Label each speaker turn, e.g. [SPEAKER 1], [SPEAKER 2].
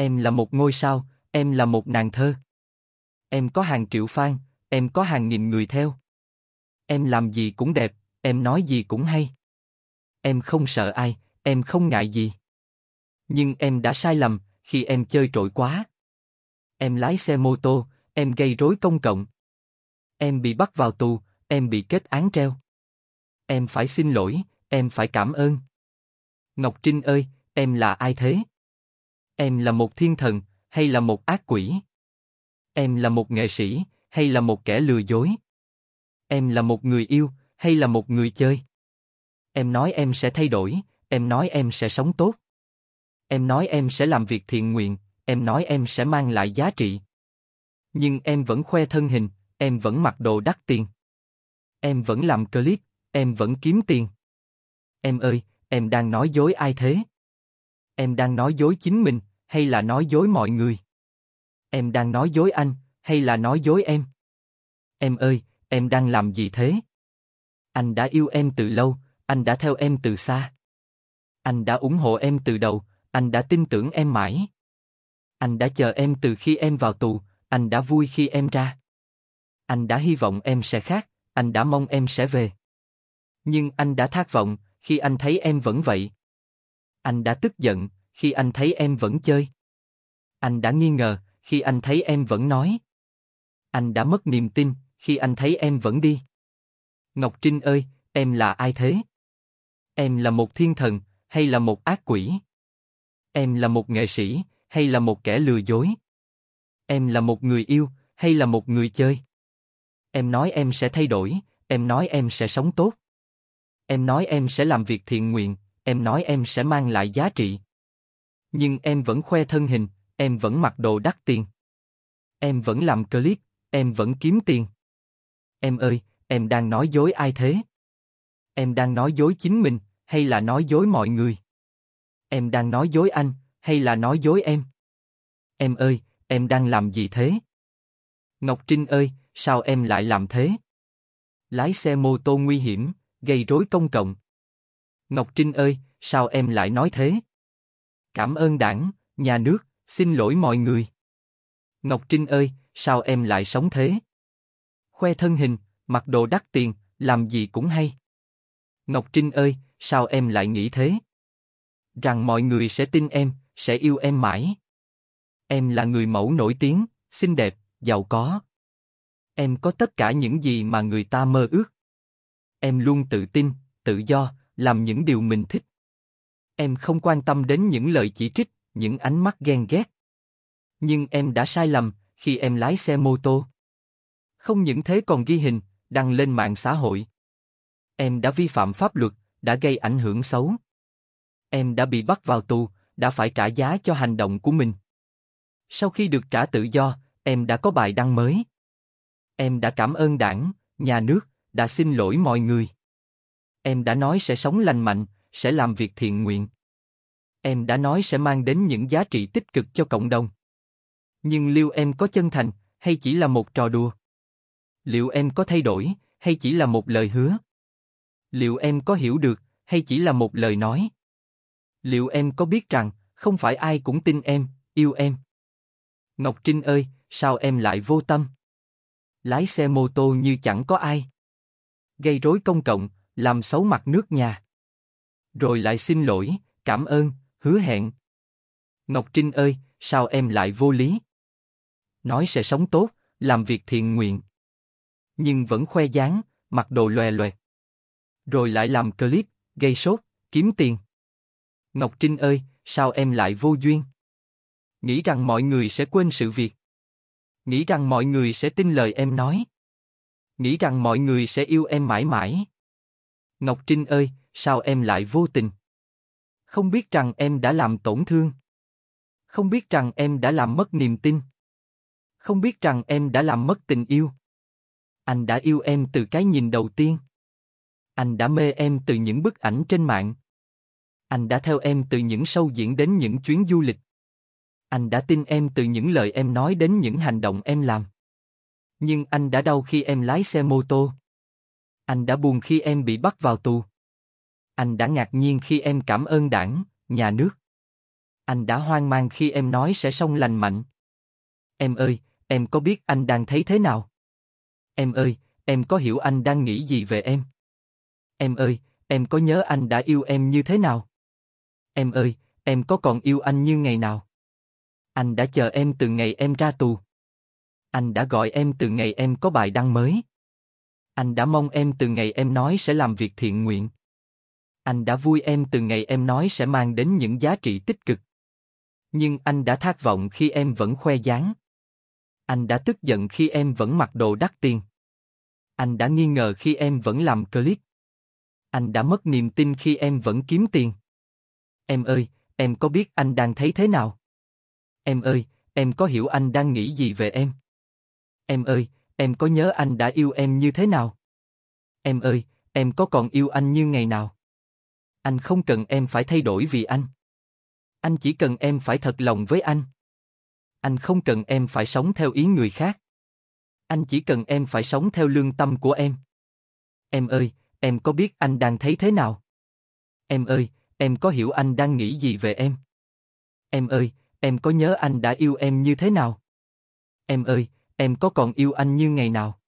[SPEAKER 1] Em là một ngôi sao, em là một nàng thơ. Em có hàng triệu fan, em có hàng nghìn người theo. Em làm gì cũng đẹp, em nói gì cũng hay. Em không sợ ai, em không ngại gì. Nhưng em đã sai lầm khi em chơi trội quá. Em lái xe mô tô, em gây rối công cộng. Em bị bắt vào tù, em bị kết án treo. Em phải xin lỗi, em phải cảm ơn. Ngọc Trinh ơi, em là ai thế? Em là một thiên thần, hay là một ác quỷ? Em là một nghệ sĩ, hay là một kẻ lừa dối? Em là một người yêu, hay là một người chơi? Em nói em sẽ thay đổi, em nói em sẽ sống tốt. Em nói em sẽ làm việc thiện nguyện, em nói em sẽ mang lại giá trị. Nhưng em vẫn khoe thân hình, em vẫn mặc đồ đắt tiền. Em vẫn làm clip, em vẫn kiếm tiền. Em ơi, em đang nói dối ai thế? Em đang nói dối chính mình, hay là nói dối mọi người? Em đang nói dối anh, hay là nói dối em? Em ơi, em đang làm gì thế? Anh đã yêu em từ lâu, anh đã theo em từ xa. Anh đã ủng hộ em từ đầu, anh đã tin tưởng em mãi. Anh đã chờ em từ khi em vào tù, anh đã vui khi em ra. Anh đã hy vọng em sẽ khác, anh đã mong em sẽ về. Nhưng anh đã thác vọng khi anh thấy em vẫn vậy. Anh đã tức giận khi anh thấy em vẫn chơi. Anh đã nghi ngờ, khi anh thấy em vẫn nói. Anh đã mất niềm tin, khi anh thấy em vẫn đi. Ngọc Trinh ơi, em là ai thế? Em là một thiên thần, hay là một ác quỷ? Em là một nghệ sĩ, hay là một kẻ lừa dối? Em là một người yêu, hay là một người chơi? Em nói em sẽ thay đổi, em nói em sẽ sống tốt. Em nói em sẽ làm việc thiện nguyện, em nói em sẽ mang lại giá trị. Nhưng em vẫn khoe thân hình, em vẫn mặc đồ đắt tiền. Em vẫn làm clip, em vẫn kiếm tiền. Em ơi, em đang nói dối ai thế? Em đang nói dối chính mình, hay là nói dối mọi người? Em đang nói dối anh, hay là nói dối em? Em ơi, em đang làm gì thế? Ngọc Trinh ơi, sao em lại làm thế? Lái xe mô tô nguy hiểm, gây rối công cộng. Ngọc Trinh ơi, sao em lại nói thế? Cảm ơn đảng, nhà nước, xin lỗi mọi người. Ngọc Trinh ơi, sao em lại sống thế? Khoe thân hình, mặc đồ đắt tiền, làm gì cũng hay. Ngọc Trinh ơi, sao em lại nghĩ thế? Rằng mọi người sẽ tin em, sẽ yêu em mãi. Em là người mẫu nổi tiếng, xinh đẹp, giàu có. Em có tất cả những gì mà người ta mơ ước. Em luôn tự tin, tự do, làm những điều mình thích. Em không quan tâm đến những lời chỉ trích, những ánh mắt ghen ghét. Nhưng em đã sai lầm khi em lái xe mô tô. Không những thế còn ghi hình, đăng lên mạng xã hội. Em đã vi phạm pháp luật, đã gây ảnh hưởng xấu. Em đã bị bắt vào tù, đã phải trả giá cho hành động của mình. Sau khi được trả tự do, em đã có bài đăng mới. Em đã cảm ơn đảng, nhà nước, đã xin lỗi mọi người. Em đã nói sẽ sống lành mạnh, sẽ làm việc thiện nguyện. Em đã nói sẽ mang đến những giá trị tích cực cho cộng đồng. Nhưng liệu em có chân thành hay chỉ là một trò đùa? Liệu em có thay đổi hay chỉ là một lời hứa? Liệu em có hiểu được hay chỉ là một lời nói? Liệu em có biết rằng không phải ai cũng tin em, yêu em? Ngọc Trinh ơi, sao em lại vô tâm? Lái xe mô tô như chẳng có ai gây rối công cộng, làm xấu mặt nước nhà rồi lại xin lỗi, cảm ơn, hứa hẹn. Ngọc Trinh ơi, sao em lại vô lý? Nói sẽ sống tốt, làm việc thiện nguyện. Nhưng vẫn khoe dáng, mặc đồ lòe loẹt. Rồi lại làm clip, gây sốt, kiếm tiền. Ngọc Trinh ơi, sao em lại vô duyên? Nghĩ rằng mọi người sẽ quên sự việc. Nghĩ rằng mọi người sẽ tin lời em nói. Nghĩ rằng mọi người sẽ yêu em mãi mãi. Ngọc Trinh ơi, sao em lại vô tình? Không biết rằng em đã làm tổn thương. Không biết rằng em đã làm mất niềm tin. Không biết rằng em đã làm mất tình yêu. Anh đã yêu em từ cái nhìn đầu tiên. Anh đã mê em từ những bức ảnh trên mạng. Anh đã theo em từ những sâu diễn đến những chuyến du lịch. Anh đã tin em từ những lời em nói đến những hành động em làm. Nhưng anh đã đau khi em lái xe mô tô. Anh đã buồn khi em bị bắt vào tù anh đã ngạc nhiên khi em cảm ơn đảng, nhà nước. Anh đã hoang mang khi em nói sẽ sông lành mạnh. Em ơi, em có biết anh đang thấy thế nào? Em ơi, em có hiểu anh đang nghĩ gì về em? Em ơi, em có nhớ anh đã yêu em như thế nào? Em ơi, em có còn yêu anh như ngày nào? Anh đã chờ em từ ngày em ra tù. Anh đã gọi em từ ngày em có bài đăng mới. Anh đã mong em từ ngày em nói sẽ làm việc thiện nguyện. Anh đã vui em từ ngày em nói sẽ mang đến những giá trị tích cực. Nhưng anh đã thất vọng khi em vẫn khoe dáng. Anh đã tức giận khi em vẫn mặc đồ đắt tiền. Anh đã nghi ngờ khi em vẫn làm clip. Anh đã mất niềm tin khi em vẫn kiếm tiền. Em ơi, em có biết anh đang thấy thế nào? Em ơi, em có hiểu anh đang nghĩ gì về em? Em ơi, em có nhớ anh đã yêu em như thế nào? Em ơi, em có còn yêu anh như ngày nào? Anh không cần em phải thay đổi vì anh. Anh chỉ cần em phải thật lòng với anh. Anh không cần em phải sống theo ý người khác. Anh chỉ cần em phải sống theo lương tâm của em. Em ơi, em có biết anh đang thấy thế nào? Em ơi, em có hiểu anh đang nghĩ gì về em? Em ơi, em có nhớ anh đã yêu em như thế nào? Em ơi, em có còn yêu anh như ngày nào?